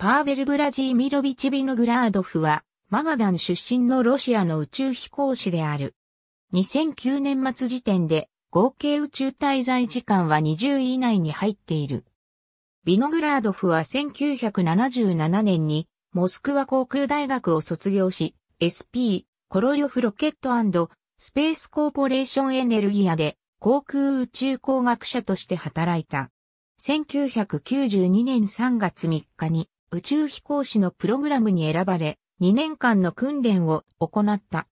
パーベル・ブラジーミロビチ・ビノグラードフは、マガダン出身のロシアの宇宙飛行士である。2009年末時点で、合計宇宙滞在時間は20位以内に入っている。ビノグラードフは1977年に、モスクワ航空大学を卒業し、SP、コロリョフロケットスペースコーポレーションエネルギアで、航空宇宙工学者として働いた。1992年3月3日に宇宙飛行士のプログラムに選ばれ、2年間の訓練を行った。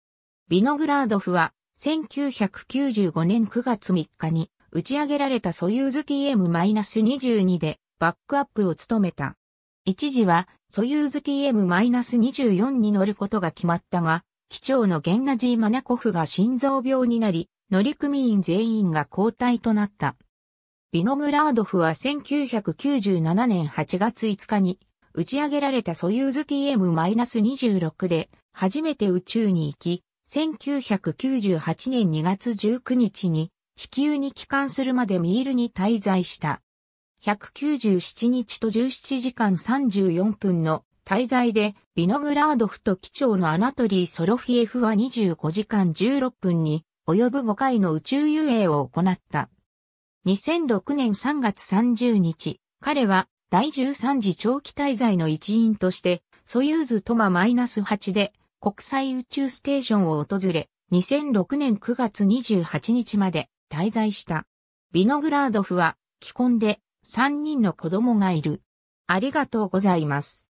ビノグラードフは、1995年9月3日に打ち上げられたソユーズ TM-22 でバックアップを務めた。一時はソユーズ TM-24 に乗ることが決まったが、機長のゲンナジー・マナコフが心臓病になり、乗組員全員が交代となった。ビノグラードフは1997年8月5日に打ち上げられたソユーズ TM-26 で初めて宇宙に行き、1998年2月19日に地球に帰還するまでミールに滞在した。197日と17時間34分の滞在で、ビノグラードフと機長のアナトリー・ソロフィエフは25時間16分に及ぶ5回の宇宙遊泳を行った。2006年3月30日、彼は第13次長期滞在の一員として、ソユーズトマ -8 で国際宇宙ステーションを訪れ、2006年9月28日まで滞在した。ビノグラードフは既婚で3人の子供がいる。ありがとうございます。